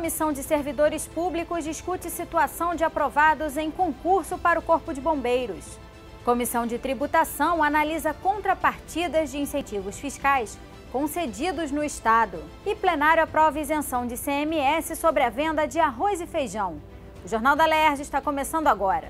Comissão de Servidores Públicos discute situação de aprovados em concurso para o Corpo de Bombeiros. Comissão de Tributação analisa contrapartidas de incentivos fiscais concedidos no Estado. E plenário aprova isenção de CMS sobre a venda de arroz e feijão. O Jornal da Lerge está começando agora.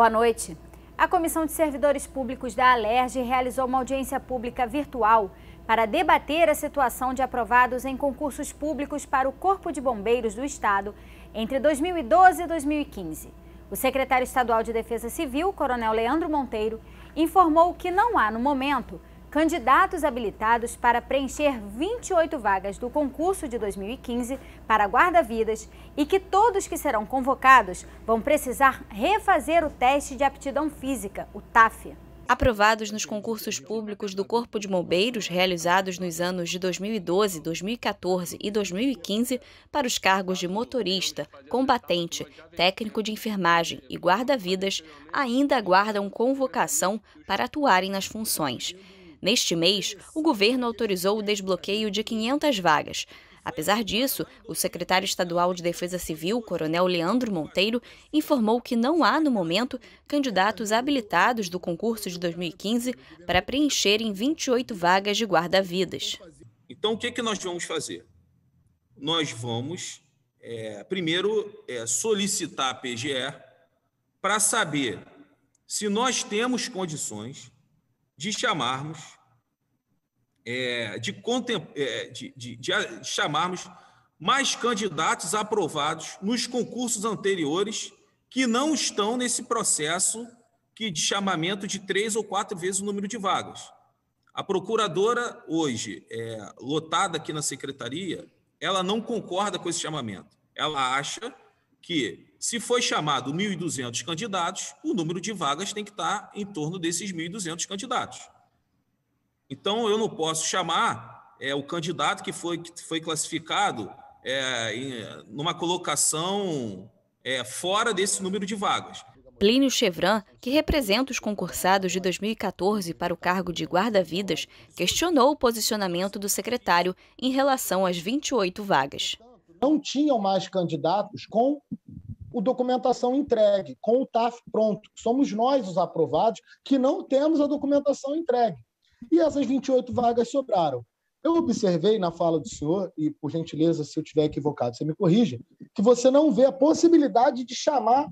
Boa noite. A Comissão de Servidores Públicos da Alerj realizou uma audiência pública virtual para debater a situação de aprovados em concursos públicos para o Corpo de Bombeiros do Estado entre 2012 e 2015. O secretário estadual de Defesa Civil, Coronel Leandro Monteiro, informou que não há, no momento, Candidatos habilitados para preencher 28 vagas do concurso de 2015 para guarda-vidas e que todos que serão convocados vão precisar refazer o teste de aptidão física, o TAF aprovados nos concursos públicos do Corpo de Bombeiros realizados nos anos de 2012, 2014 e 2015 para os cargos de motorista, combatente, técnico de enfermagem e guarda-vidas, ainda aguardam convocação para atuarem nas funções. Neste mês, o governo autorizou o desbloqueio de 500 vagas. Apesar disso, o secretário estadual de Defesa Civil, Coronel Leandro Monteiro, informou que não há, no momento, candidatos habilitados do concurso de 2015 para preencherem 28 vagas de guarda-vidas. Então, o que, é que nós vamos fazer? Nós vamos, é, primeiro, é, solicitar a PGE para saber se nós temos condições de chamarmos, é, de, é, de, de, de chamarmos mais candidatos aprovados nos concursos anteriores que não estão nesse processo que de chamamento de três ou quatro vezes o número de vagas. A procuradora, hoje, é, lotada aqui na secretaria, ela não concorda com esse chamamento. Ela acha que se foi chamado 1.200 candidatos, o número de vagas tem que estar em torno desses 1.200 candidatos. Então, eu não posso chamar é, o candidato que foi, que foi classificado é, em, numa colocação é, fora desse número de vagas. Plínio Chevran, que representa os concursados de 2014 para o cargo de guarda-vidas, questionou o posicionamento do secretário em relação às 28 vagas. Não tinham mais candidatos com o documentação entregue, com o TAF pronto. Somos nós os aprovados que não temos a documentação entregue. E essas 28 vagas sobraram. Eu observei na fala do senhor, e por gentileza, se eu estiver equivocado, você me corrige, que você não vê a possibilidade de chamar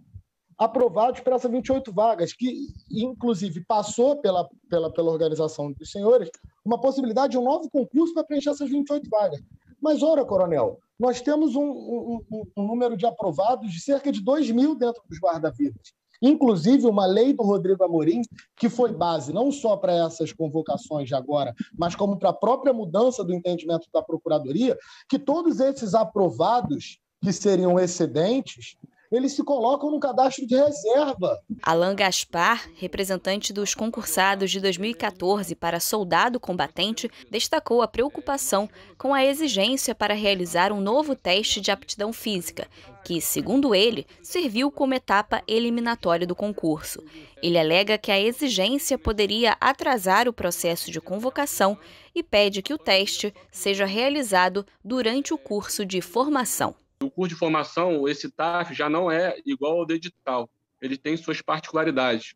aprovados para essas 28 vagas, que inclusive passou pela, pela, pela organização dos senhores uma possibilidade de um novo concurso para preencher essas 28 vagas. Mas, ora, coronel, nós temos um, um, um número de aprovados de cerca de 2 mil dentro dos guarda-vidas. Inclusive, uma lei do Rodrigo Amorim, que foi base não só para essas convocações de agora, mas como para a própria mudança do entendimento da Procuradoria, que todos esses aprovados que seriam excedentes, eles se colocam no cadastro de reserva. Alain Gaspar, representante dos concursados de 2014 para soldado combatente, destacou a preocupação com a exigência para realizar um novo teste de aptidão física, que, segundo ele, serviu como etapa eliminatória do concurso. Ele alega que a exigência poderia atrasar o processo de convocação e pede que o teste seja realizado durante o curso de formação. O curso de formação, esse TAF, já não é igual ao do edital. Ele tem suas particularidades.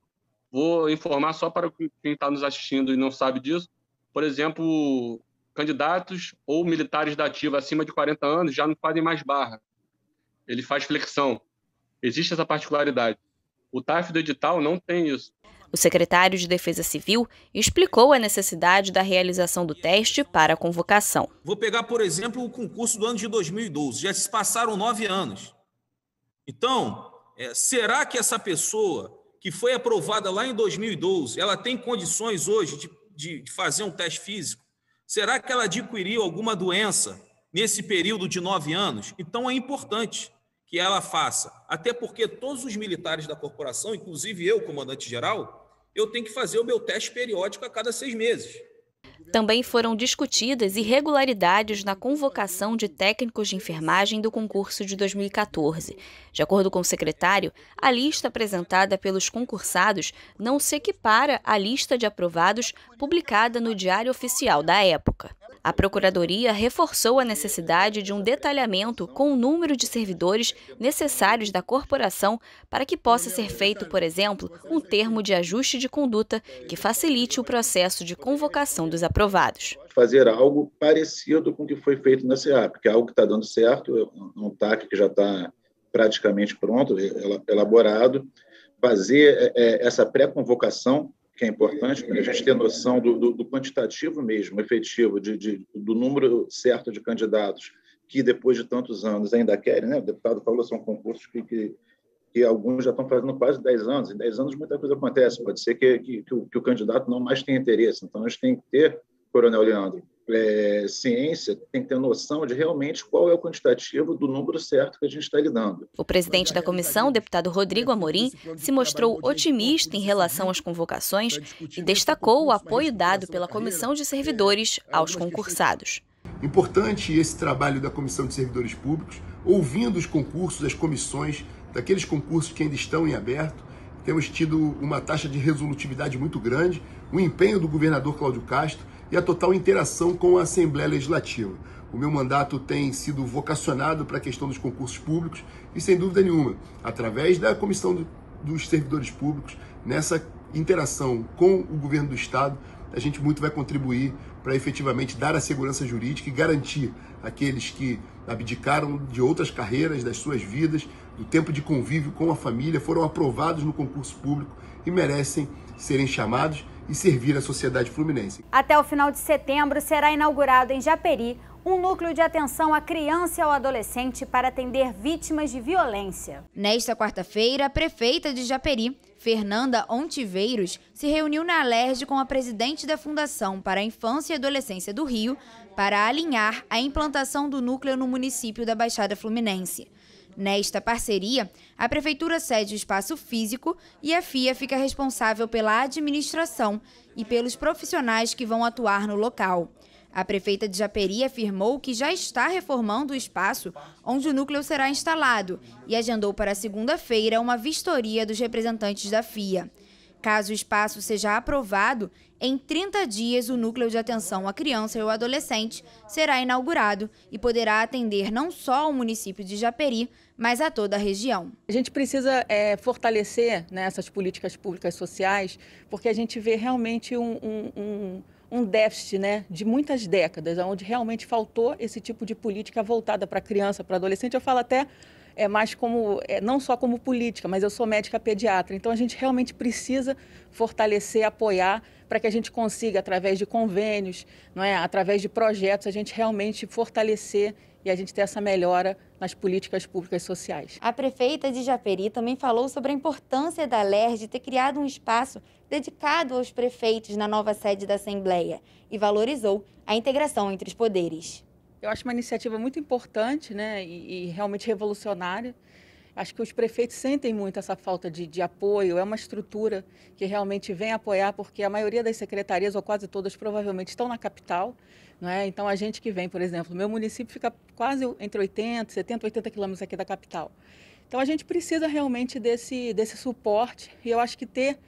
Vou informar só para quem está nos assistindo e não sabe disso. Por exemplo, candidatos ou militares da ativa acima de 40 anos já não fazem mais barra. Ele faz flexão. Existe essa particularidade. O TAF do edital não tem isso. O secretário de Defesa Civil explicou a necessidade da realização do teste para a convocação. Vou pegar, por exemplo, o concurso do ano de 2012. Já se passaram nove anos. Então, é, será que essa pessoa que foi aprovada lá em 2012, ela tem condições hoje de, de, de fazer um teste físico? Será que ela adquiriu alguma doença nesse período de nove anos? Então, é importante que ela faça. Até porque todos os militares da corporação, inclusive eu, comandante-geral, eu tenho que fazer o meu teste periódico a cada seis meses. Também foram discutidas irregularidades na convocação de técnicos de enfermagem do concurso de 2014. De acordo com o secretário, a lista apresentada pelos concursados não se equipara à lista de aprovados publicada no Diário Oficial da época. A Procuradoria reforçou a necessidade de um detalhamento com o número de servidores necessários da corporação para que possa ser feito, por exemplo, um termo de ajuste de conduta que facilite o processo de convocação dos aprovados. Fazer algo parecido com o que foi feito na CEAP, porque é algo que está dando certo, é é um TAC que já está praticamente pronto, elaborado, fazer é, essa pré-convocação que é importante, a gente ter noção do, do, do quantitativo mesmo, efetivo, de, de, do número certo de candidatos que, depois de tantos anos, ainda querem. Né? O deputado falou, são concursos que, que, que alguns já estão fazendo quase 10 anos. Em 10 anos, muita coisa acontece. Pode ser que, que, que, o, que o candidato não mais tenha interesse. Então, a gente tem que ter, Coronel Leandro, é, ciência tem que ter noção de realmente qual é o quantitativo do número certo que a gente está lidando. O presidente da comissão, deputado Rodrigo Amorim, se mostrou otimista em relação às convocações e destacou o apoio dado pela comissão de servidores aos concursados. Importante esse trabalho da comissão de servidores públicos, ouvindo os concursos, as comissões, daqueles concursos que ainda estão em aberto. Temos tido uma taxa de resolutividade muito grande, o empenho do governador Cláudio Castro e a total interação com a Assembleia Legislativa. O meu mandato tem sido vocacionado para a questão dos concursos públicos e, sem dúvida nenhuma, através da Comissão do, dos Servidores Públicos, nessa interação com o governo do Estado, a gente muito vai contribuir para efetivamente dar a segurança jurídica e garantir aqueles que abdicaram de outras carreiras, das suas vidas, do tempo de convívio com a família, foram aprovados no concurso público e merecem serem chamados e servir à sociedade fluminense. Até o final de setembro será inaugurado em Japeri um núcleo de atenção à criança e ao adolescente para atender vítimas de violência. Nesta quarta-feira, a prefeita de Japeri, Fernanda Ontiveiros, se reuniu na Alerj com a presidente da Fundação para a Infância e Adolescência do Rio para alinhar a implantação do núcleo no município da Baixada Fluminense. Nesta parceria, a Prefeitura cede o espaço físico e a FIA fica responsável pela administração e pelos profissionais que vão atuar no local. A prefeita de Japeri afirmou que já está reformando o espaço onde o núcleo será instalado e agendou para segunda-feira uma vistoria dos representantes da FIA. Caso o espaço seja aprovado, em 30 dias o núcleo de atenção à criança e ao adolescente será inaugurado e poderá atender não só o município de Japeri, mas a toda a região. A gente precisa é, fortalecer né, essas políticas públicas sociais, porque a gente vê realmente um, um, um um déficit né, de muitas décadas, onde realmente faltou esse tipo de política voltada para criança, para adolescente. Eu falo até é mais como é, não só como política, mas eu sou médica pediatra, então a gente realmente precisa fortalecer, apoiar para que a gente consiga através de convênios, não é, através de projetos, a gente realmente fortalecer e a gente ter essa melhora nas políticas públicas sociais. A prefeita de Japeri também falou sobre a importância da LERJ ter criado um espaço dedicado aos prefeitos na nova sede da Assembleia e valorizou a integração entre os poderes. Eu acho uma iniciativa muito importante né, e, e realmente revolucionária. Acho que os prefeitos sentem muito essa falta de, de, apoio. É uma estrutura que realmente vem apoiar, porque a maioria das secretarias, ou quase todas, provavelmente estão na capital. É? Então, a gente que vem, por exemplo, meu município fica quase entre 80, 70, 80 quilômetros aqui da capital. Então, a gente precisa realmente desse, desse suporte e eu acho que ter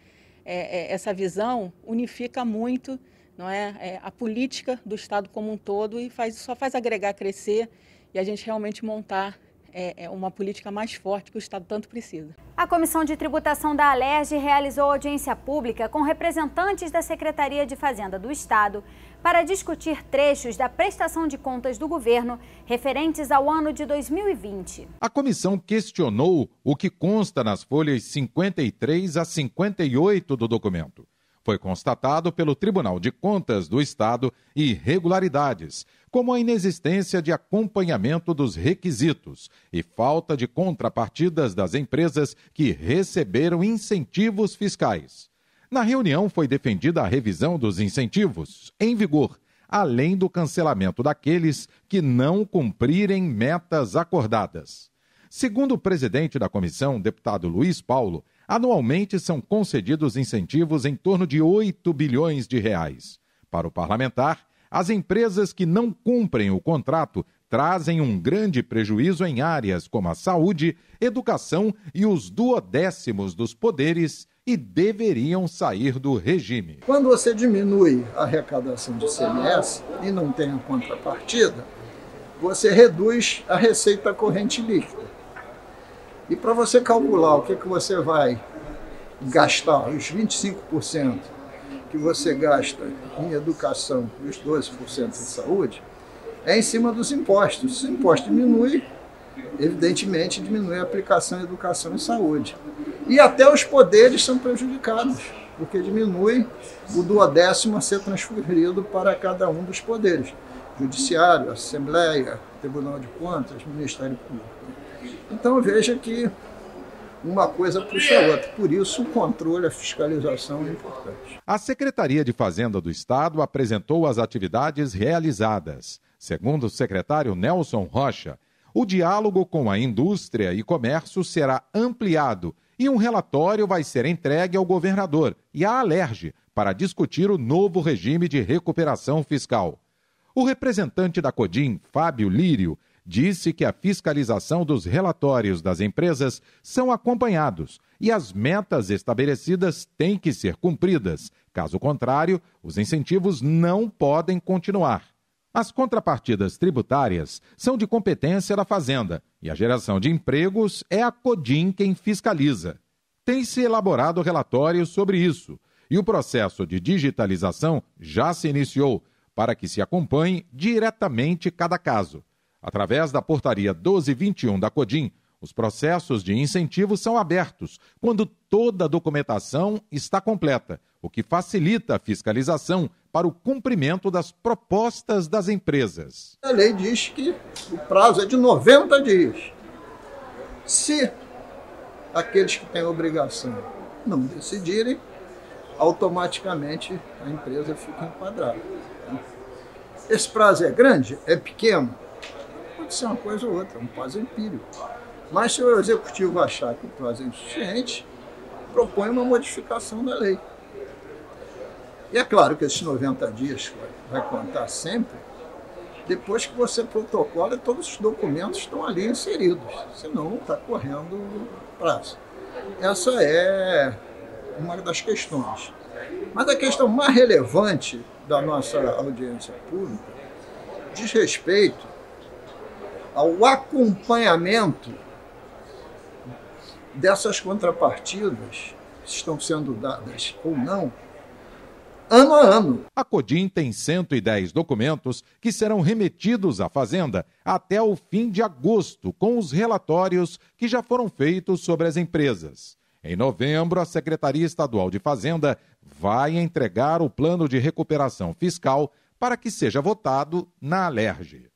é, é, essa visão unifica muito não é? é? a política do Estado como um todo e faz, só faz agregar, crescer e a gente realmente montar é, é, uma política mais forte que o Estado tanto precisa. A Comissão de Tributação da Alerj realizou audiência pública com representantes da Secretaria de Fazenda do Estado para discutir trechos da prestação de contas do governo referentes ao ano de 2020. A comissão questionou o que consta nas folhas 53 a 58 do documento foi constatado pelo Tribunal de Contas do Estado irregularidades, como a inexistência de acompanhamento dos requisitos e falta de contrapartidas das empresas que receberam incentivos fiscais. Na reunião foi defendida a revisão dos incentivos em vigor, além do cancelamento daqueles que não cumprirem metas acordadas. Segundo o presidente da comissão, deputado Luiz Paulo, Anualmente são concedidos incentivos em torno de 8 bilhões de reais. Para o parlamentar, as empresas que não cumprem o contrato trazem um grande prejuízo em áreas como a saúde, educação e os duodécimos dos poderes e deveriam sair do regime. Quando você diminui a arrecadação de CMS e não tem a contrapartida, você reduz a receita corrente líquida. E para você calcular o que, que você vai gastar, os 25% que você gasta em educação e os 12% em saúde, é em cima dos impostos. Se o imposto diminui, evidentemente diminui a aplicação em educação e saúde. E até os poderes são prejudicados, porque diminui o duodécimo a ser transferido para cada um dos poderes. Judiciário, Assembleia, Tribunal de Contas, Ministério Público. Então veja que uma coisa puxa a outra. Por isso, o controle, a fiscalização é importante. A Secretaria de Fazenda do Estado apresentou as atividades realizadas. Segundo o secretário Nelson Rocha, o diálogo com a indústria e comércio será ampliado e um relatório vai ser entregue ao governador e à Alerge para discutir o novo regime de recuperação fiscal. O representante da Codim, Fábio Lírio, disse que a fiscalização dos relatórios das empresas são acompanhados e as metas estabelecidas têm que ser cumpridas. Caso contrário, os incentivos não podem continuar. As contrapartidas tributárias são de competência da Fazenda e a geração de empregos é a CODIM quem fiscaliza. Tem se elaborado relatórios sobre isso e o processo de digitalização já se iniciou para que se acompanhe diretamente cada caso. Através da portaria 1221 da CODIM, os processos de incentivo são abertos quando toda a documentação está completa, o que facilita a fiscalização para o cumprimento das propostas das empresas. A lei diz que o prazo é de 90 dias. Se aqueles que têm obrigação não decidirem, automaticamente a empresa fica enquadrada. Esse prazo é grande? É pequeno? ser uma coisa ou outra, é um caso empírico. Mas se o executivo achar que o prazo é insuficiente, propõe uma modificação da lei. E é claro que esses 90 dias vai, contar sempre, depois que você protocola, todos os documentos estão ali inseridos, senão está correndo prazo. Essa é uma das questões. Mas a questão mais relevante da nossa audiência pública diz respeito ao acompanhamento dessas contrapartidas que estão sendo dadas ou não ano a ano. A Codim tem 110 documentos que serão remetidos à Fazenda até o fim de agosto, com os relatórios que já foram feitos sobre as empresas. Em novembro, a Secretaria Estadual de Fazenda vai entregar o plano de recuperação fiscal para que seja votado na Alerge.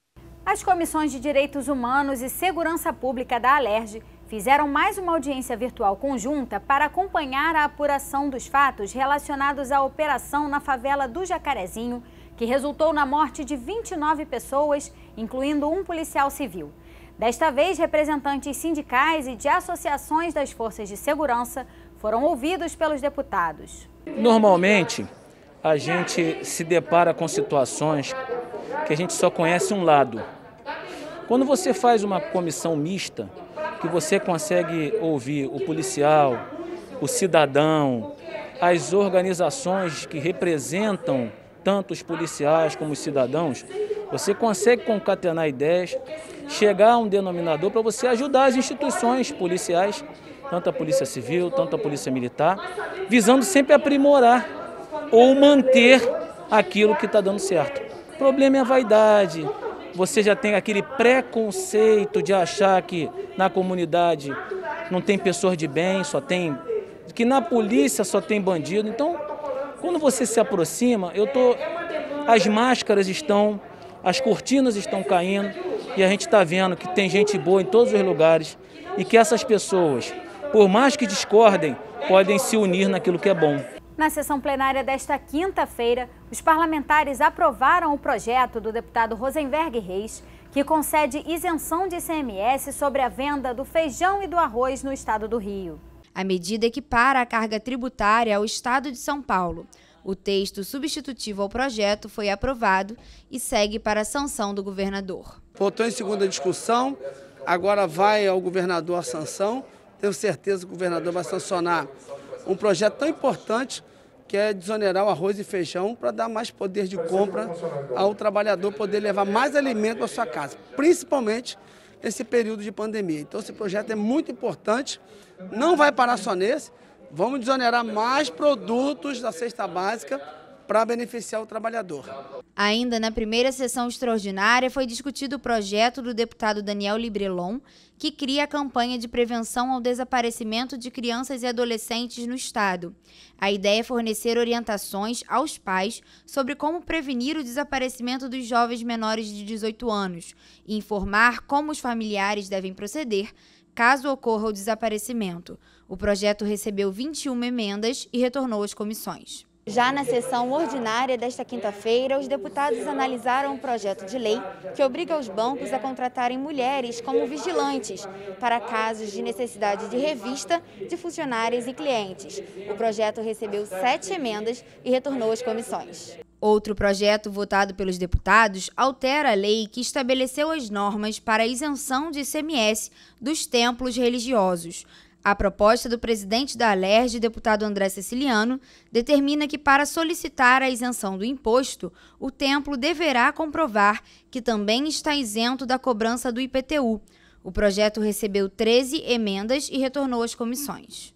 As comissões de Direitos Humanos e Segurança Pública da Alerj fizeram mais uma audiência virtual conjunta para acompanhar a apuração dos fatos relacionados à operação na favela do Jacarezinho, que resultou na morte de 29 pessoas, incluindo um policial civil. Desta vez, representantes sindicais e de associações das forças de segurança foram ouvidos pelos deputados. Normalmente, a gente se depara com situações que a gente só conhece um lado, quando você faz uma comissão mista, que você consegue ouvir o policial, o cidadão, as organizações que representam tanto os policiais como os cidadãos, você consegue concatenar ideias, chegar a um denominador para você ajudar as instituições policiais, tanto a Polícia Civil, tanto a Polícia Militar, visando sempre aprimorar ou manter aquilo que está dando certo. O problema é a vaidade, você já tem aquele preconceito de achar que na comunidade não tem pessoas de bem, só tem. que na polícia só tem bandido. Então, quando você se aproxima, eu tô. As máscaras estão, as cortinas estão caindo e a gente está vendo que tem gente boa em todos os lugares e que essas pessoas, por mais que discordem, podem se unir naquilo que é bom. Na sessão plenária desta quinta-feira, os parlamentares aprovaram o projeto do deputado Rosenberg Reis, que concede isenção de ICMS sobre a venda do feijão e do arroz no estado do Rio. A medida equipara a carga tributária ao estado de São Paulo. O texto substitutivo ao projeto foi aprovado e segue para a sanção do governador. Votou em segunda discussão, agora vai ao governador a sanção. Tenho certeza que o governador vai sancionar um projeto tão importante que é desonerar o arroz e feijão para dar mais poder de compra ao trabalhador poder levar mais alimento à sua casa, principalmente nesse período de pandemia. Então esse projeto é muito importante, não vai parar só nesse, vamos desonerar mais produtos da cesta básica para beneficiar o trabalhador. Ainda na primeira sessão extraordinária foi discutido o projeto do deputado Daniel Librelon, que cria a campanha de prevenção ao desaparecimento de crianças e adolescentes no estado. A ideia é fornecer orientações aos pais sobre como prevenir o desaparecimento dos jovens menores de 18 anos e informar como os familiares devem proceder caso ocorra o desaparecimento. O projeto recebeu 21 emendas e retornou às comissões. Já na sessão ordinária desta quinta-feira, os deputados analisaram um projeto de lei que obriga os bancos a contratarem mulheres como vigilantes para casos de necessidade de revista de funcionários e clientes. O projeto recebeu sete emendas e retornou às comissões. Outro projeto votado pelos deputados altera a lei que estabeleceu as normas para a isenção de ICMS dos templos religiosos. A proposta do presidente da Alerj, deputado André Ceciliano, determina que para solicitar a isenção do imposto, o templo deverá comprovar que também está isento da cobrança do IPTU. O projeto recebeu 13 emendas e retornou às comissões.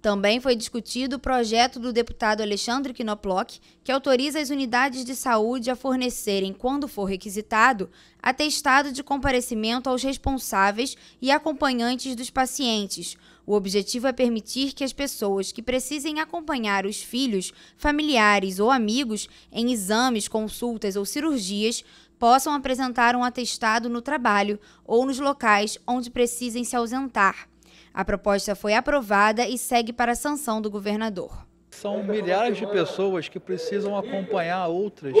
Também foi discutido o projeto do deputado Alexandre Knoploch, que autoriza as unidades de saúde a fornecerem, quando for requisitado, atestado de comparecimento aos responsáveis e acompanhantes dos pacientes – o objetivo é permitir que as pessoas que precisem acompanhar os filhos, familiares ou amigos em exames, consultas ou cirurgias possam apresentar um atestado no trabalho ou nos locais onde precisem se ausentar. A proposta foi aprovada e segue para a sanção do governador são milhares de pessoas que precisam acompanhar outras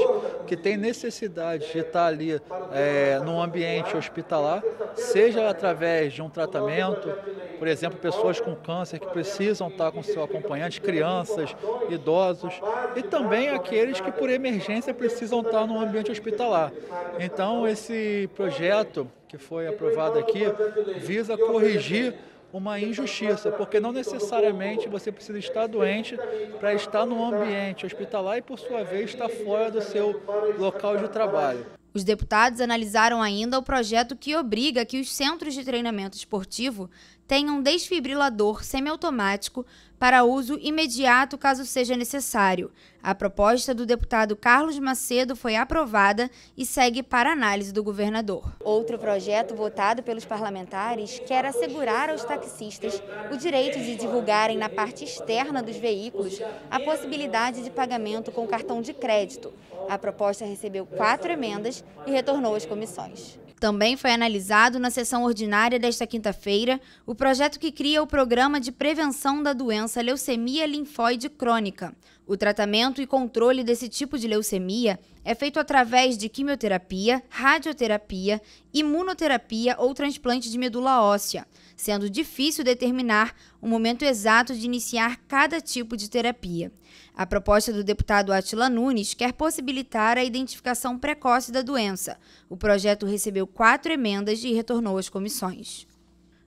que têm necessidade de estar ali é, num ambiente hospitalar, seja através de um tratamento, por exemplo, pessoas com câncer que precisam estar com seu acompanhante, crianças, idosos e também aqueles que por emergência precisam estar num ambiente hospitalar. Então, esse projeto que foi aprovado aqui visa corrigir uma injustiça, porque não necessariamente você precisa estar doente para estar no ambiente hospitalar e, por sua vez, estar fora do seu local de trabalho. Os deputados analisaram ainda o projeto que obriga que os centros de treinamento esportivo tenham desfibrilador semiautomático para uso imediato caso seja necessário. A proposta do deputado Carlos Macedo foi aprovada e segue para análise do governador. Outro projeto votado pelos parlamentares quer assegurar aos taxistas o direito de divulgarem na parte externa dos veículos a possibilidade de pagamento com cartão de crédito. A proposta recebeu quatro emendas e retornou às comissões. Também foi analisado na sessão ordinária desta quinta-feira o projeto que cria o Programa de Prevenção da Doença Leucemia Linfóide Crônica. O tratamento e controle desse tipo de leucemia é feito através de quimioterapia, radioterapia, imunoterapia ou transplante de medula óssea, sendo difícil determinar o momento exato de iniciar cada tipo de terapia. A proposta do deputado Atila Nunes quer possibilitar a identificação precoce da doença. O projeto recebeu quatro emendas e retornou às comissões.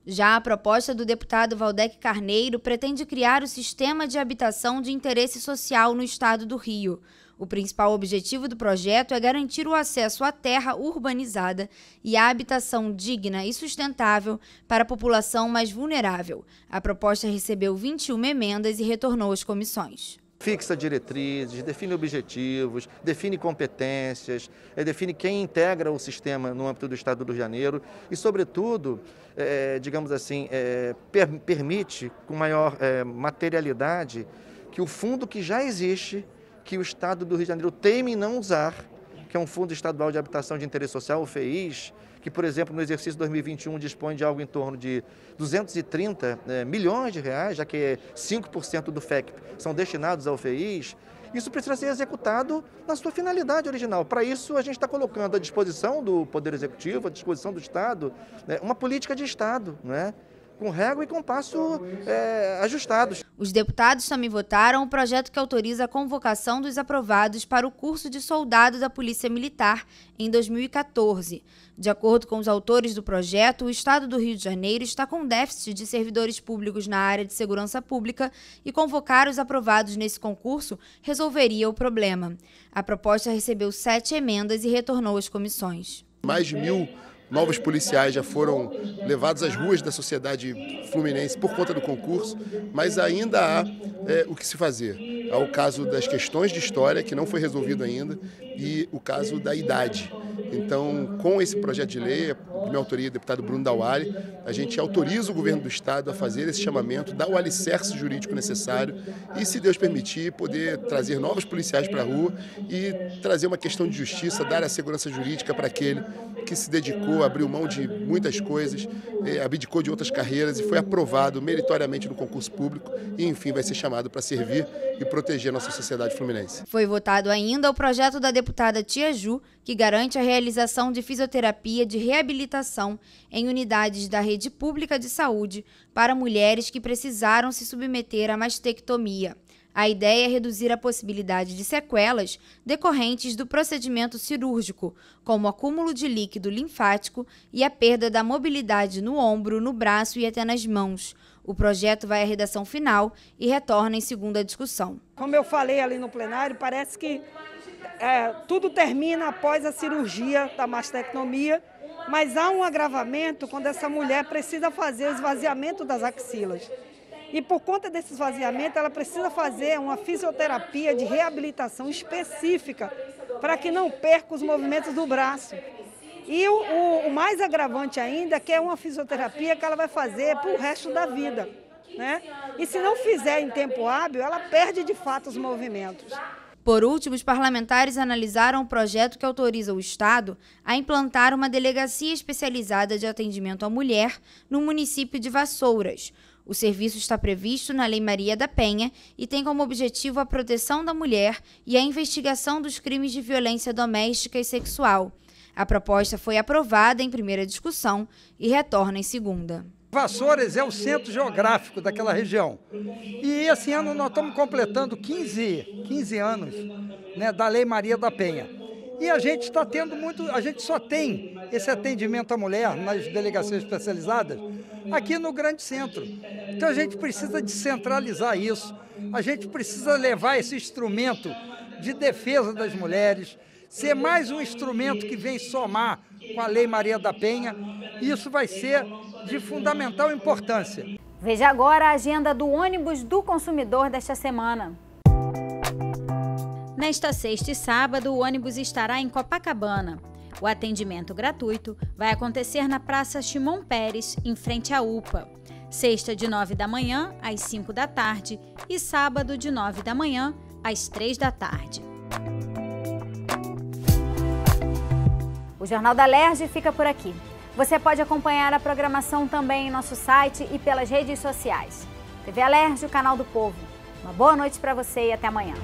Já a proposta do deputado Valdec Carneiro pretende criar o Sistema de Habitação de Interesse Social no Estado do Rio. O principal objetivo do projeto é garantir o acesso à terra urbanizada e à habitação digna e sustentável para a população mais vulnerável. A proposta recebeu 21 emendas e retornou às comissões fixa diretrizes, define objetivos, define competências, eh, define quem integra o sistema no âmbito do Estado do Rio de Janeiro e, sobretudo, é, digamos assim, é, per permite com maior é, materialidade que o fundo que já existe que o Estado do Rio de Janeiro teme não usar, que é um Fundo Estadual de Habitação de Interesse Social, o FEIS, que, por exemplo, no exercício 2021 dispõe de algo em torno de 230 é, milhões de reais, já que 5% é do FEC são destinados ao FEIS, isso precisa ser executado na sua finalidade original. Para isso, a gente está colocando à disposição do Poder Executivo, à disposição do Estado, né, uma política de Estado, né, com régua e compasso é, ajustados. Os deputados também votaram o projeto que autoriza a convocação dos aprovados para o curso de soldado da Polícia Militar em 2014. De acordo com os autores do projeto, o Estado do Rio de Janeiro está com déficit de servidores públicos na área de segurança pública e convocar os aprovados nesse concurso resolveria o problema. A proposta recebeu sete emendas e retornou às comissões. Mais de mil novos policiais já foram levados às ruas da sociedade fluminense por conta do concurso, mas ainda há é, o que se fazer. Há o caso das questões de história, que não foi resolvido ainda, e o caso da idade. Então, com esse projeto de lei, de minha autoria, deputado Bruno Dauali, a gente autoriza o governo do Estado a fazer esse chamamento, dar o alicerce jurídico necessário e, se Deus permitir, poder trazer novos policiais para a rua e trazer uma questão de justiça, dar a segurança jurídica para aquele que se dedicou abriu mão de muitas coisas, eh, abdicou de outras carreiras e foi aprovado meritoriamente no concurso público e, enfim, vai ser chamado para servir e proteger a nossa sociedade fluminense. Foi votado ainda o projeto da deputada Tia Ju, que garante a realização de fisioterapia de reabilitação em unidades da rede pública de saúde para mulheres que precisaram se submeter à mastectomia. A ideia é reduzir a possibilidade de sequelas decorrentes do procedimento cirúrgico, como acúmulo de líquido linfático e a perda da mobilidade no ombro, no braço e até nas mãos. O projeto vai à redação final e retorna em segunda discussão. Como eu falei ali no plenário, parece que é, tudo termina após a cirurgia da mastectomia, mas há um agravamento quando essa mulher precisa fazer o esvaziamento das axilas. E por conta desse esvaziamento, ela precisa fazer uma fisioterapia de reabilitação específica para que não perca os movimentos do braço. E o, o, o mais agravante ainda, é que é uma fisioterapia que ela vai fazer para o resto da vida. Né? E se não fizer em tempo hábil, ela perde de fato os movimentos. Por último, os parlamentares analisaram o projeto que autoriza o Estado a implantar uma delegacia especializada de atendimento à mulher no município de Vassouras, o serviço está previsto na Lei Maria da Penha e tem como objetivo a proteção da mulher e a investigação dos crimes de violência doméstica e sexual. A proposta foi aprovada em primeira discussão e retorna em segunda. Vassouras é o centro geográfico daquela região. E esse ano nós estamos completando 15, 15 anos né, da Lei Maria da Penha. E a gente está tendo muito, a gente só tem esse atendimento à mulher nas delegacias especializadas aqui no grande centro. Então a gente precisa descentralizar isso. A gente precisa levar esse instrumento de defesa das mulheres, ser mais um instrumento que vem somar com a Lei Maria da Penha. Isso vai ser de fundamental importância. Veja agora a agenda do ônibus do consumidor desta semana. Nesta sexta e sábado, o ônibus estará em Copacabana. O atendimento gratuito vai acontecer na Praça Shimon Pérez, em frente à UPA. Sexta de 9 da manhã às 5 da tarde e sábado de 9 da manhã às 3 da tarde. O Jornal da Lerge fica por aqui. Você pode acompanhar a programação também em nosso site e pelas redes sociais. TV Alerge, o canal do povo. Uma boa noite para você e até amanhã.